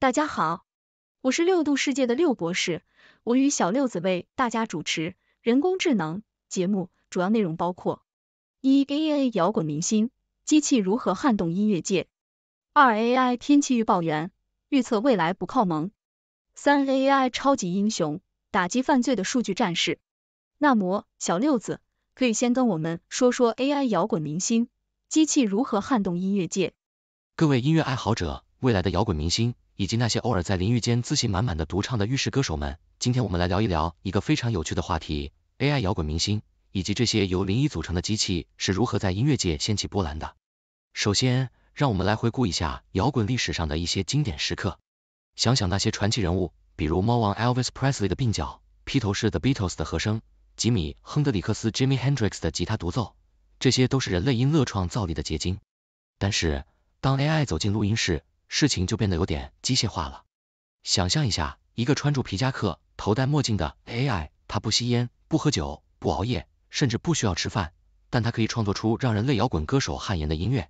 大家好，我是六度世界的六博士，我与小六子为大家主持人工智能节目，主要内容包括：一、AI 摇滚明星，机器如何撼动音乐界；二、AI 天气预报员，预测未来不靠蒙；三、AI 超级英雄，打击犯罪的数据战士。那么，小六子可以先跟我们说说 AI 摇滚明星，机器如何撼动音乐界？各位音乐爱好者，未来的摇滚明星。以及那些偶尔在淋浴间自信满满的独唱的浴室歌手们，今天我们来聊一聊一个非常有趣的话题：AI 摇滚明星以及这些由零一组成的机器是如何在音乐界掀起波澜的。首先，让我们来回顾一下摇滚历史上的一些经典时刻，想想那些传奇人物，比如猫王 Elvis Presley 的鬓角，披头士 The Beatles 的和声，吉米亨德里克斯 Jimmy Hendrix 的吉他独奏，这些都是人类音乐创造力的结晶。但是，当 AI 走进录音室，事情就变得有点机械化了。想象一下，一个穿着皮夹克、头戴墨镜的 AI，他不吸烟、不喝酒、不熬夜，甚至不需要吃饭，但他可以创作出让人类摇滚歌手汗颜的音乐。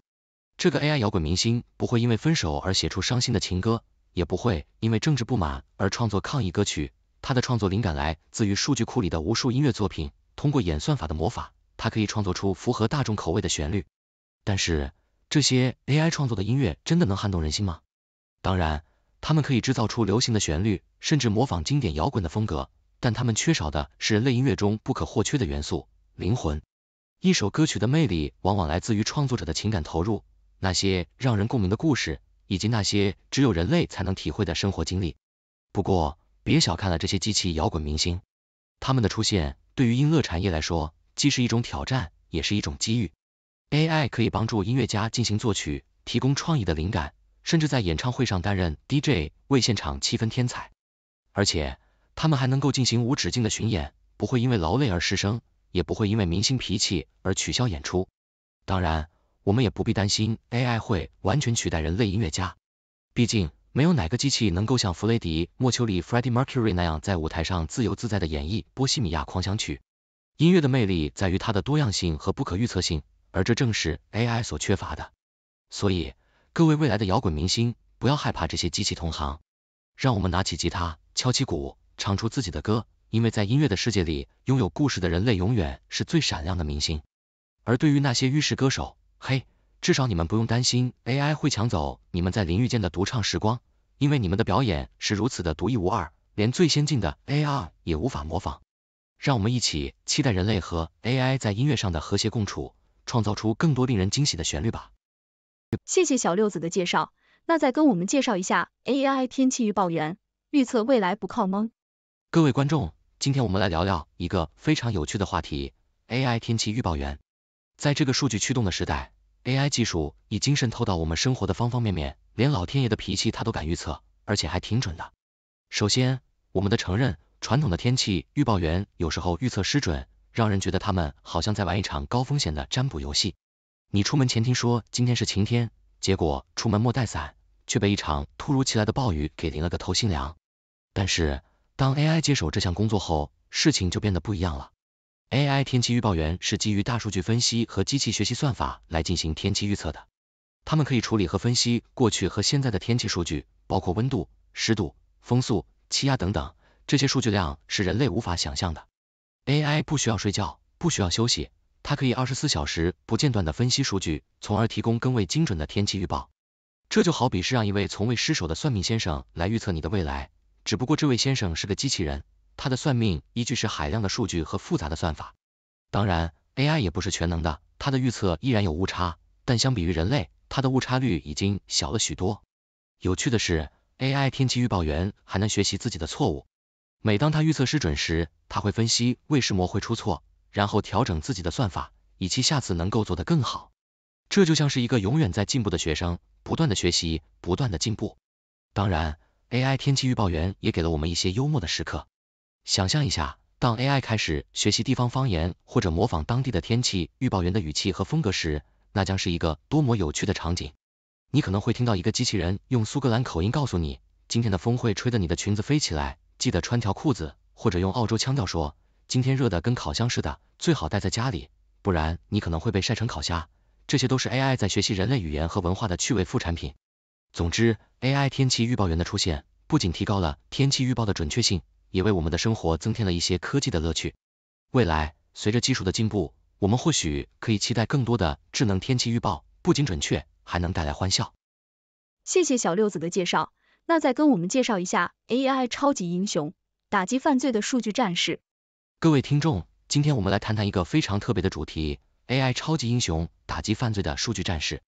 这个 AI 摇滚明星不会因为分手而写出伤心的情歌，也不会因为政治不满而创作抗议歌曲。他的创作灵感来自于数据库里的无数音乐作品，通过演算法的魔法，它可以创作出符合大众口味的旋律。但是，这些 AI 创作的音乐真的能撼动人心吗？当然，它们可以制造出流行的旋律，甚至模仿经典摇滚的风格，但他们缺少的是人类音乐中不可或缺的元素——灵魂。一首歌曲的魅力往往来自于创作者的情感投入，那些让人共鸣的故事，以及那些只有人类才能体会的生活经历。不过，别小看了这些机器摇滚明星，他们的出现对于音乐产业来说，既是一种挑战，也是一种机遇。AI 可以帮助音乐家进行作曲，提供创意的灵感，甚至在演唱会上担任 DJ，为现场气氛添彩。而且，他们还能够进行无止境的巡演，不会因为劳累而失声，也不会因为明星脾气而取消演出。当然，我们也不必担心 AI 会完全取代人类音乐家，毕竟没有哪个机器能够像弗雷迪·莫丘里 （Freddie Mercury） 那样在舞台上自由自在地演绎《波西米亚狂想曲》。音乐的魅力在于它的多样性和不可预测性。而这正是 AI 所缺乏的，所以各位未来的摇滚明星，不要害怕这些机器同行，让我们拿起吉他，敲起鼓，唱出自己的歌，因为在音乐的世界里，拥有故事的人类永远是最闪亮的明星。而对于那些浴室歌手，嘿，至少你们不用担心 AI 会抢走你们在淋浴间的独唱时光，因为你们的表演是如此的独一无二，连最先进的 AI 也无法模仿。让我们一起期待人类和 AI 在音乐上的和谐共处。创造出更多令人惊喜的旋律吧。谢谢小六子的介绍，那再跟我们介绍一下 AI 天气预报员，预测未来不靠蒙。各位观众，今天我们来聊聊一个非常有趣的话题，AI 天气预报员。在这个数据驱动的时代，AI 技术已经渗透到我们生活的方方面面，连老天爷的脾气他都敢预测，而且还挺准的。首先，我们的承认，传统的天气预报员有时候预测失准。让人觉得他们好像在玩一场高风险的占卜游戏。你出门前听说今天是晴天，结果出门没带伞，却被一场突如其来的暴雨给淋了个透心凉。但是，当 AI 接手这项工作后，事情就变得不一样了。AI 天气预报员是基于大数据分析和机器学习算法来进行天气预测的。他们可以处理和分析过去和现在的天气数据，包括温度、湿度、风速、气压等等，这些数据量是人类无法想象的。AI 不需要睡觉，不需要休息，它可以二十四小时不间断地分析数据，从而提供更为精准的天气预报。这就好比是让一位从未失手的算命先生来预测你的未来，只不过这位先生是个机器人，他的算命依据是海量的数据和复杂的算法。当然，AI 也不是全能的，它的预测依然有误差，但相比于人类，它的误差率已经小了许多。有趣的是，AI 天气预报员还能学习自己的错误。每当他预测失准时，他会分析为什么会出错，然后调整自己的算法，以期下次能够做得更好。这就像是一个永远在进步的学生，不断的学习，不断的进步。当然，AI 天气预报员也给了我们一些幽默的时刻。想象一下，当 AI 开始学习地方方言或者模仿当地的天气预报员的语气和风格时，那将是一个多么有趣的场景。你可能会听到一个机器人用苏格兰口音告诉你，今天的风会吹得你的裙子飞起来。记得穿条裤子，或者用澳洲腔调说，今天热得跟烤箱似的，最好待在家里，不然你可能会被晒成烤虾。这些都是 AI 在学习人类语言和文化的趣味副产品。总之，AI 天气预报员的出现，不仅提高了天气预报的准确性，也为我们的生活增添了一些科技的乐趣。未来，随着技术的进步，我们或许可以期待更多的智能天气预报，不仅准确，还能带来欢笑。谢谢小六子的介绍。那再跟我们介绍一下 AI 超级英雄打击犯罪的数据战士。各位听众，今天我们来谈谈一个非常特别的主题：AI 超级英雄打击犯罪的数据战士。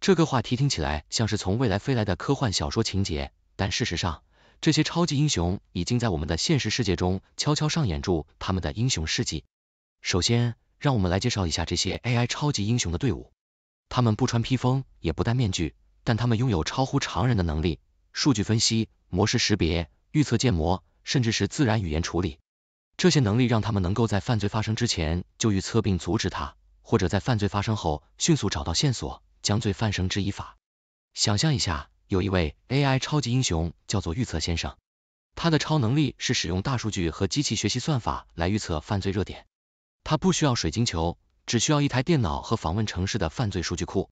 这个话题听起来像是从未来飞来的科幻小说情节，但事实上，这些超级英雄已经在我们的现实世界中悄悄上演住他们的英雄事迹。首先，让我们来介绍一下这些 AI 超级英雄的队伍。他们不穿披风，也不戴面具，但他们拥有超乎常人的能力。数据分析、模式识别、预测建模，甚至是自然语言处理，这些能力让他们能够在犯罪发生之前就预测并阻止它，或者在犯罪发生后迅速找到线索，将罪犯绳之以法。想象一下，有一位 AI 超级英雄叫做预测先生，他的超能力是使用大数据和机器学习算法来预测犯罪热点。他不需要水晶球，只需要一台电脑和访问城市的犯罪数据库。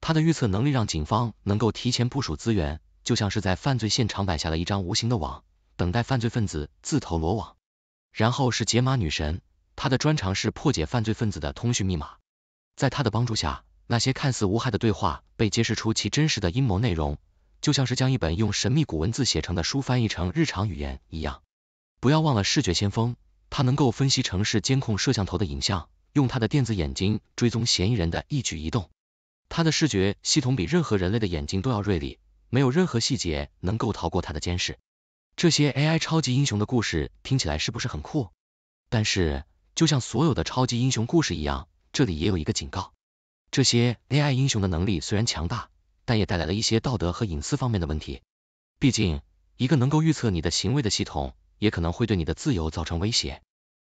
他的预测能力让警方能够提前部署资源。就像是在犯罪现场摆下了一张无形的网，等待犯罪分子自投罗网。然后是解码女神，她的专长是破解犯罪分子的通讯密码。在她的帮助下，那些看似无害的对话被揭示出其真实的阴谋内容，就像是将一本用神秘古文字写成的书翻译成日常语言一样。不要忘了视觉先锋，他能够分析城市监控摄像头的影像，用他的电子眼睛追踪嫌疑人的一举一动。他的视觉系统比任何人类的眼睛都要锐利。没有任何细节能够逃过他的监视。这些 AI 超级英雄的故事听起来是不是很酷？但是，就像所有的超级英雄故事一样，这里也有一个警告：这些 AI 英雄的能力虽然强大，但也带来了一些道德和隐私方面的问题。毕竟，一个能够预测你的行为的系统，也可能会对你的自由造成威胁。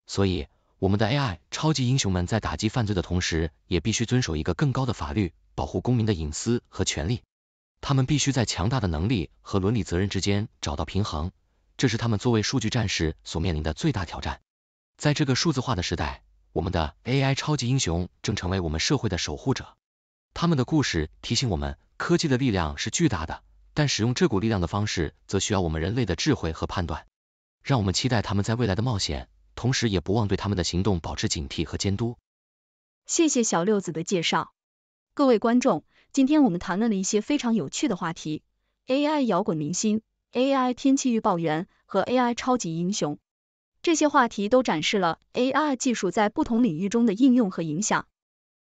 所以，我们的 AI 超级英雄们在打击犯罪的同时，也必须遵守一个更高的法律，保护公民的隐私和权利。他们必须在强大的能力和伦理责任之间找到平衡，这是他们作为数据战士所面临的最大挑战。在这个数字化的时代，我们的 AI 超级英雄正成为我们社会的守护者。他们的故事提醒我们，科技的力量是巨大的，但使用这股力量的方式则需要我们人类的智慧和判断。让我们期待他们在未来的冒险，同时也不忘对他们的行动保持警惕和监督。谢谢小六子的介绍，各位观众。今天我们谈论了一些非常有趣的话题：AI 摇滚明星、AI 天气预报员和 AI 超级英雄。这些话题都展示了 AI 技术在不同领域中的应用和影响。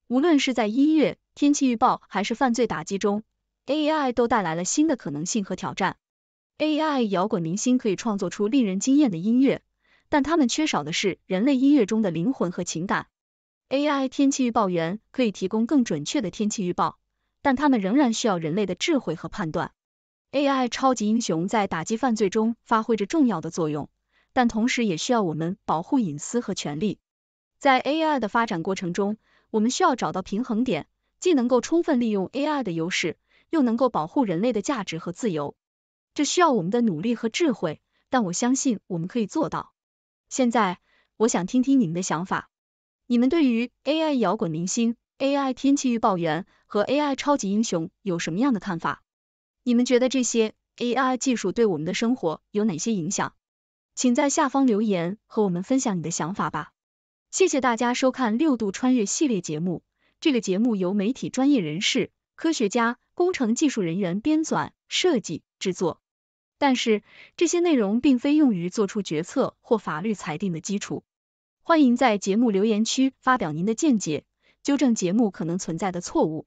无论是在音乐、天气预报还是犯罪打击中，AI 都带来了新的可能性和挑战。AI 摇滚明星可以创作出令人惊艳的音乐，但他们缺少的是人类音乐中的灵魂和情感。AI 天气预报员可以提供更准确的天气预报。但他们仍然需要人类的智慧和判断。AI 超级英雄在打击犯罪中发挥着重要的作用，但同时也需要我们保护隐私和权利。在 AI 的发展过程中，我们需要找到平衡点，既能够充分利用 AI 的优势，又能够保护人类的价值和自由。这需要我们的努力和智慧，但我相信我们可以做到。现在，我想听听你们的想法，你们对于 AI 摇滚明星、AI 天气预报员。和 AI 超级英雄有什么样的看法？你们觉得这些 AI 技术对我们的生活有哪些影响？请在下方留言和我们分享你的想法吧。谢谢大家收看六度穿越系列节目。这个节目由媒体专业人士、科学家、工程技术人员编纂、设计、制作。但是这些内容并非用于做出决策或法律裁定的基础。欢迎在节目留言区发表您的见解，纠正节目可能存在的错误。